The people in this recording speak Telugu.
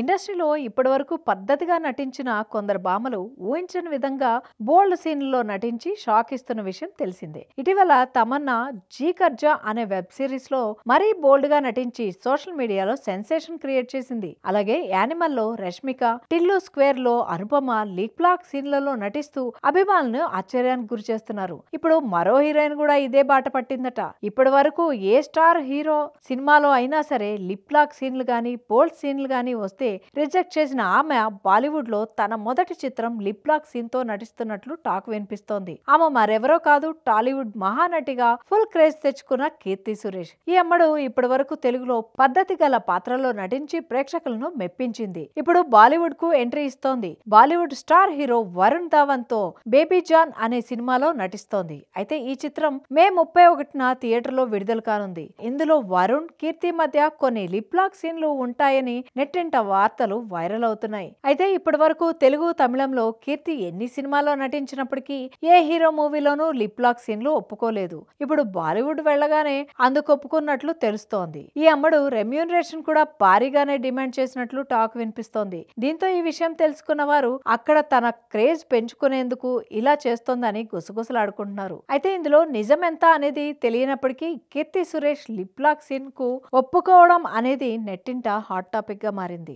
ఇండస్ట్రీలో ఇప్పటివరకు పద్ధతిగా నటించిన కొందరు భామలు ఊహించని విధంగా బోల్డ్ సీన్లలో నటించి షాక్ ఇస్తున్న విషయం తెలిసిందే ఇటీవల తమన్నా జీ కర్జా అనే వెబ్ సిరీస్ లో మరీ బోల్డ్ గా నటించి సోషల్ మీడియాలో సెన్సేషన్ క్రియేట్ చేసింది అలాగే యానిమల్ లో రష్మిక టిల్లు స్క్వేర్ లో అనుపమ లీక్ బ్లాక్ సీన్లలో నటిస్తూ అభిమానులను ఆశ్చర్యానికి గురి చేస్తున్నారు ఇప్పుడు మరో హీరోయిన్ కూడా ఇదే బాట పట్టిందట ఇప్పటి వరకు ఏ స్టార్ హీరో సినిమాలో అయినా సరే లిప్ లాక్ సీన్లు గానీ బోల్డ్ సీన్లు గానీ వస్తే అయితే రిజెక్ట్ చేసిన ఆమె బాలీవుడ్ లో తన మొదటి చిత్రం లిప్ లాక్ సీన్ తో నటిస్తున్నట్లు టాక్ వినిపిస్తోంది ఆమె మరెవరో కాదు టాలీవుడ్ మహానటిగా ఫుల్ క్రేజ్ తెచ్చుకున్న కీర్తి సురేష్ ఈ అమ్మడు ఇప్పటి వరకు తెలుగులో పద్ధతి గల పాత్రలో నటించి ప్రేక్షకులను మెప్పించింది ఇప్పుడు బాలీవుడ్ కు ఎంట్రీ ఇస్తోంది Bollywood star hero Varun Dhawan తో బేబీ జాన్ అనే సినిమాలో నటిస్తోంది అయితే ఈ చిత్రం మే ముప్పై ఒకటిన థియేటర్ లో విడుదల కానుంది ఇందులో వరుణ్ కీర్తి మధ్య కొన్ని లిప్ లాక్ సీన్లు ఉంటాయని నెట్టింట వార్తలు వైరల్ అవుతున్నాయి అయితే ఇప్పటి వరకు తెలుగు తమిళంలో కీర్తి ఎన్ని సినిమాల్లో నటించినప్పటికీ ఏ హీరో మూవీలోనూ లిప్ లాక్ సీన్లు ఒప్పుకోలేదు ఇప్పుడు బాలీవుడ్ వెళ్లగానే అందుకు ఒప్పుకున్నట్లు తెలుస్తోంది ఈ అమ్మడు రెమ్యూనరేషన్ కూడా భారీగానే డిమాండ్ చేసినట్లు టాక్ వినిపిస్తోంది దీంతో ఈ విషయం తెలుసుకున్న వారు అక్కడ తన క్రేజ్ పెంచుకునేందుకు ఇలా చేస్తోందని గుసగుసలాడుకుంటున్నారు అయితే ఇందులో నిజం ఎంత అనేది తెలియనప్పటికీ Keerthy Suresh lip lock scene కు ఒప్పుకోవడం అనేది నెట్టింట హాట్ టాపిక్ గా మారింది